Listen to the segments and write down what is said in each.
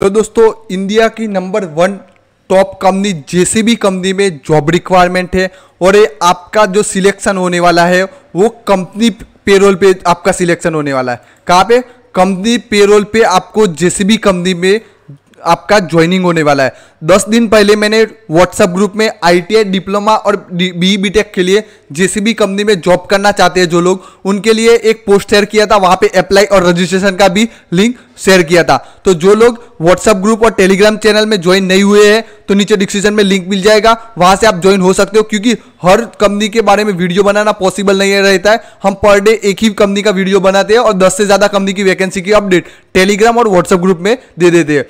तो दोस्तों इंडिया की नंबर वन टॉप कंपनी जैसी भी कंपनी में जॉब रिक्वायरमेंट है और ये आपका जो सिलेक्शन होने वाला है वो कंपनी पेरोल पे आपका सिलेक्शन होने वाला है कहाँ पे कंपनी पेरोल पे आपको जैसी भी कंपनी में आपका ज्वाइनिंग होने वाला है दस दिन पहले मैंने व्हाट्सएप ग्रुप में आई डिप्लोमा और बी बी e, के लिए भी कंपनी में जॉब करना चाहते हैं जो लोग उनके लिए एक पोस्ट शेयर किया था वहाँ पे अप्लाई और रजिस्ट्रेशन का भी लिंक शेयर किया था तो जो लोग व्हाट्सएप ग्रुप और टेलीग्राम चैनल में ज्वाइन नहीं हुए हैं तो नीचे डिस्क्रिप्शन में लिंक मिल जाएगा वहाँ से आप ज्वाइन हो सकते हो क्योंकि हर कंपनी के बारे में वीडियो बनाना पॉसिबल नहीं रहता है हम पर डे एक ही कंपनी का वीडियो बनाते हैं और दस से ज़्यादा कंपनी की वैकेंसी की अपडेट टेलीग्राम और व्हाट्सएप ग्रुप में दे देते हैं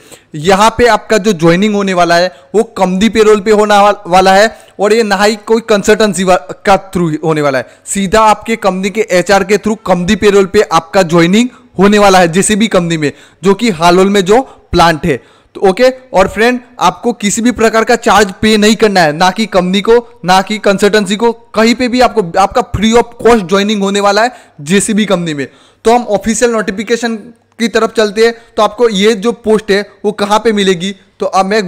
यहाँ पे आपका जो ज्वाइनिंग होने वाला है वो कमदी पेरोल पे होना वाला है और ये ना ही कोई कंसल्टेंसी का थ्रू होने वाला है सीधा आपके कंपनी के एच के थ्रू कमदी पेरोल पे आपका ज्वाइनिंग होने वाला है जैसे भी कंपनी में जो कि हालोल में जो प्लांट है तो ओके और फ्रेंड आपको किसी भी प्रकार का चार्ज पे नहीं करना है ना कि कंपनी को ना कि कंसल्टेंसी को कहीं पे भी आपको आपका फ्री ऑफ कॉस्ट ज्वाइनिंग होने वाला है जेसीबी कंपनी में तो हम ऑफिशियल नोटिफिकेशन की तरफ चलते हैं तो आपको ये जो पोस्ट है वो कहाँ पे मिलेगी तो अब मैं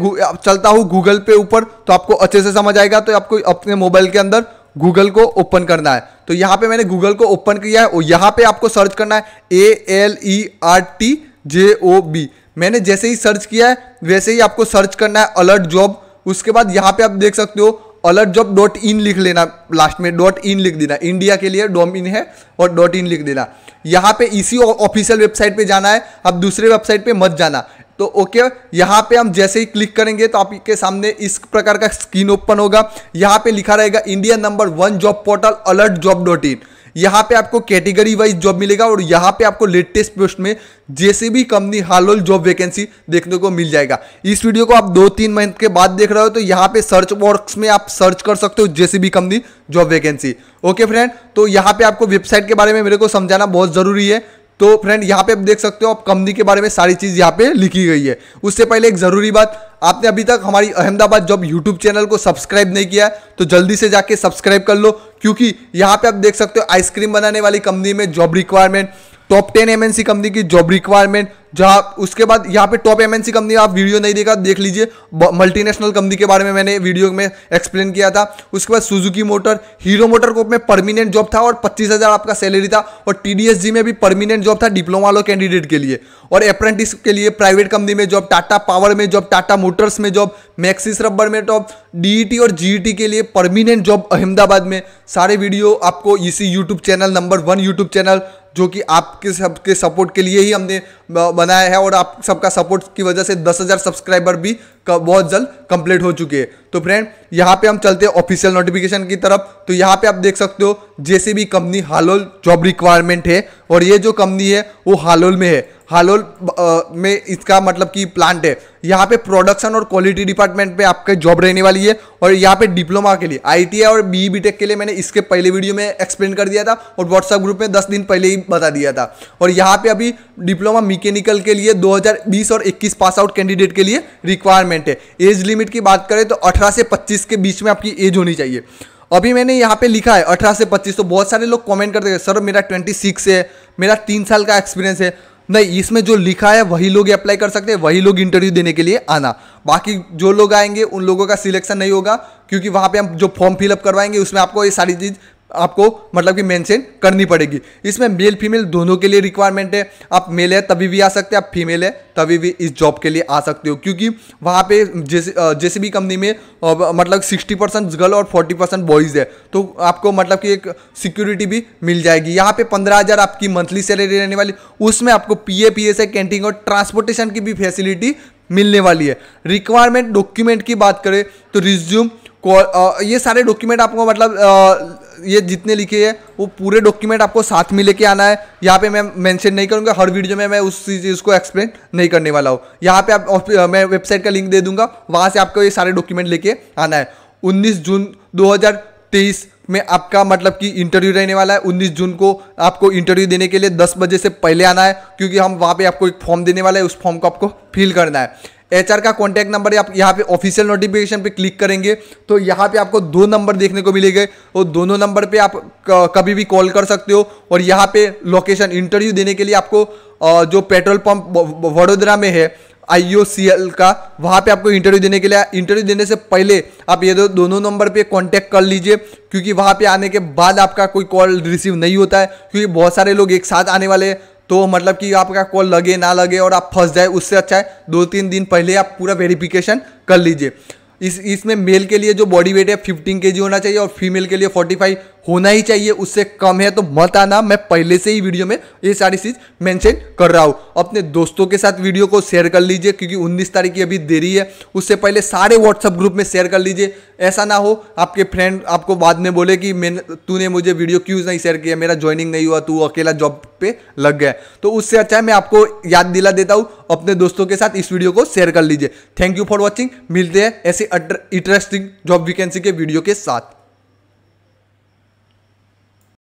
चलता हूँ गूगल पे ऊपर तो आपको अच्छे से समझ आएगा तो आपको अपने मोबाइल के अंदर गूगल को ओपन करना है तो यहाँ पे मैंने गूगल को ओपन किया है और यहाँ पे आपको सर्च करना है A L E R T J O B मैंने जैसे ही सर्च किया है वैसे ही आपको सर्च करना है अलर्ट जॉब उसके बाद यहाँ पे आप देख सकते हो अलर्ट जॉब डॉट इन लिख लेना लास्ट में डॉट इन लिख देना इंडिया के लिए डॉम इन है और डॉट इन लिख देना यहाँ पे इसी ऑफिशियल वेबसाइट पे जाना है अब दूसरे वेबसाइट पे मत जाना तो ओके यहाँ पे हम जैसे ही क्लिक करेंगे तो आपके सामने इस प्रकार का स्क्रीन ओपन होगा यहाँ पे लिखा रहेगा India number one job portal alert job dot in यहाँ पे आपको कैटेगरी वाइज जॉब मिलेगा और यहाँ पे आपको लेटेस्ट पोस्ट में जैसे भी कंपनी हाल जॉब वैकेंसी देखने को मिल जाएगा इस वीडियो को आप दो तीन महीने के बाद देख रहे हो तो यहाँ पे सर्च बॉक्स में आप सर्च कर सकते हो जैसे भी company job vacancy okay friend तो यहाँ पे आपको वेबसाइट के बारे में मेरे को समझाना बहुत जरूरी है तो फ्रेंड यहाँ पे आप देख सकते हो आप कंपनी के बारे में सारी चीज़ यहाँ पे लिखी गई है उससे पहले एक ज़रूरी बात आपने अभी तक हमारी अहमदाबाद जॉब यूट्यूब चैनल को सब्सक्राइब नहीं किया तो जल्दी से जाके सब्सक्राइब कर लो क्योंकि यहाँ पे आप देख सकते हो आइसक्रीम बनाने वाली कंपनी में job requirement top ten MNC company की जॉब रिक्वायरमेंट जहाँ उसके बाद यहाँ पे टॉप एमएनसी कंपनी आप वीडियो नहीं देखा देख लीजिए मल्टीनेशनल कंपनी के बारे में मैंने वीडियो में एक्सप्लेन किया था उसके बाद Suzuki motor Hero motor group में परमिनेंट जॉब था और पच्चीस हज़ार आपका सैलरी था और टी में भी परमिनेंट जॉब था डिप्लोमा वालों कैंडिडेट के लिए और अप्रेंटिस के लिए प्राइवेट कंपनी में जॉब टाटा पावर में जॉब टाटा मोटर्स में जॉब मैक्सिस रबर में जॉब डी e और जी e के लिए परमिनेंट जॉब अहमदाबाद में सारे वीडियो आपको इसी YouTube channel number one YouTube channel जो कि आपके सबके सपोर्ट के लिए ही हमने बनाया है और आप सबका सपोर्ट की वजह से 10,000 सब्सक्राइबर भी बहुत जल्द कंप्लीट हो चुके हैं तो फ्रेंड यहाँ पे हम चलते हैं ऑफिशियल नोटिफिकेशन की तरफ तो यहाँ पे आप देख सकते हो भी कंपनी हालोल जॉब रिक्वायरमेंट है और ये जो कंपनी है वो हालोल में है हालोल में इसका मतलब कि प्लांट है यहाँ पे प्रोडक्शन और क्वालिटी डिपार्टमेंट में आपके जॉब रहने वाली है और यहाँ पे डिप्लोमा के लिए आई और बी बी e के लिए मैंने इसके पहले वीडियो में एक्सप्लेन कर दिया था और व्हाट्सएप ग्रुप में 10 दिन पहले ही बता दिया था और यहाँ पे अभी डिप्लोमा मिकेनिकल के लिए 2020 और 21 पास आउट कैंडिडेट के लिए रिक्वायरमेंट है एज लिमिट की बात करें तो अठारह से पच्चीस के बीच में आपकी एज होनी चाहिए अभी मैंने यहाँ पे लिखा है अठारह से पच्चीस तो बहुत सारे लोग कमेंट करते हैं सर मेरा ट्वेंटी सिक्स है मेरा तीन साल का एक्सपीरियंस है नहीं इसमें जो लिखा है वही लोग अप्लाई कर सकते हैं वही लोग इंटरव्यू देने के लिए आना बाकी जो लोग आएंगे उन लोगों का सिलेक्शन नहीं होगा क्योंकि वहां पे हम जो फॉर्म फिलअप करवाएंगे उसमें आपको ये सारी चीज़ आपको मतलब कि मेंशन करनी पड़ेगी इसमें मेल फीमेल दोनों के लिए रिक्वायरमेंट है आप मेल है तभी भी आ सकते हैं आप फीमेल है तभी भी इस जॉब के लिए आ सकते हो क्योंकि वहाँ पे जैसे जैसे भी कंपनी में मतलब सिक्सटी परसेंट गर्ल और फोर्टी परसेंट बॉयज़ है तो आपको मतलब कि एक सिक्योरिटी भी मिल जाएगी यहाँ पे पंद्रह हज़ार आपकी मंथली सैलरी रहने वाली उसमें आपको P A P S canteen और ट्रांसपोर्टेशन की भी फैसिलिटी मिलने वाली है रिक्वायरमेंट डॉक्यूमेंट की बात करें तो रिज्यूम ये सारे डॉक्यूमेंट आपको मतलब ये जितने लिखे हैं वो पूरे डॉक्यूमेंट आपको साथ में लेके आना है यहाँ पे मैं मेंशन नहीं करूँगा हर वीडियो में मैं उस चीज़ को एक्सप्लेन नहीं करने वाला हूँ यहाँ पे आप मैं वेबसाइट का लिंक दे दूंगा वहाँ से आपको ये सारे डॉक्यूमेंट लेके आना है उन्नीस जून दो में आपका मतलब कि इंटरव्यू रहने वाला है उन्नीस जून को आपको इंटरव्यू देने के लिए दस बजे से पहले आना है क्योंकि हम वहाँ पे आपको एक फॉर्म देने वाला है उस फॉर्म को आपको फिल करना है एचआर का कॉन्टैक्ट नंबर आप यहाँ पे ऑफिशियल नोटिफिकेशन पे क्लिक करेंगे तो यहाँ पे आपको दो नंबर देखने को मिलेंगे और दोनों नंबर पे आप कभी भी कॉल कर सकते हो और यहाँ पे लोकेशन इंटरव्यू देने के लिए आपको जो पेट्रोल पंप वडोदरा में है आईओसीएल का वहाँ पे आपको इंटरव्यू देने के लिए इंटरव्यू देने से पहले आप ये दो दोनों नंबर पे कांटेक्ट कर लीजिए क्योंकि वहाँ पे आने के बाद आपका कोई कॉल रिसीव नहीं होता है क्योंकि बहुत सारे लोग एक साथ आने वाले हैं तो मतलब कि आपका कॉल लगे ना लगे और आप फंस जाए उससे अच्छा है दो तीन दिन पहले आप पूरा वेरिफिकेशन कर लीजिए इस इसमें मेल के लिए जो बॉडी वेट है फिफ्टीन के होना चाहिए और फीमेल के लिए फोर्टी फाइव होना ही चाहिए उससे कम है तो मत आना मैं पहले से ही वीडियो में ये सारी चीज़ मेंशन कर रहा हूँ अपने दोस्तों के साथ वीडियो को शेयर कर लीजिए क्योंकि 19 तारीख की अभी देरी है उससे पहले सारे व्हाट्सएप ग्रुप में शेयर कर लीजिए ऐसा ना हो आपके फ्रेंड आपको बाद में बोले कि मैंने तूने मुझे वीडियो क्यों नहीं शेयर किया मेरा ज्वाइनिंग नहीं हुआ तू अकेला जॉब पे लग गया तो उससे अच्छा है मैं आपको याद दिला देता हूँ अपने दोस्तों के साथ इस वीडियो को शेयर कर लीजिए थैंक यू फॉर वॉचिंग मिलते हैं ऐसे इंटरेस्टिंग जॉब वैकेंसी के वीडियो के साथ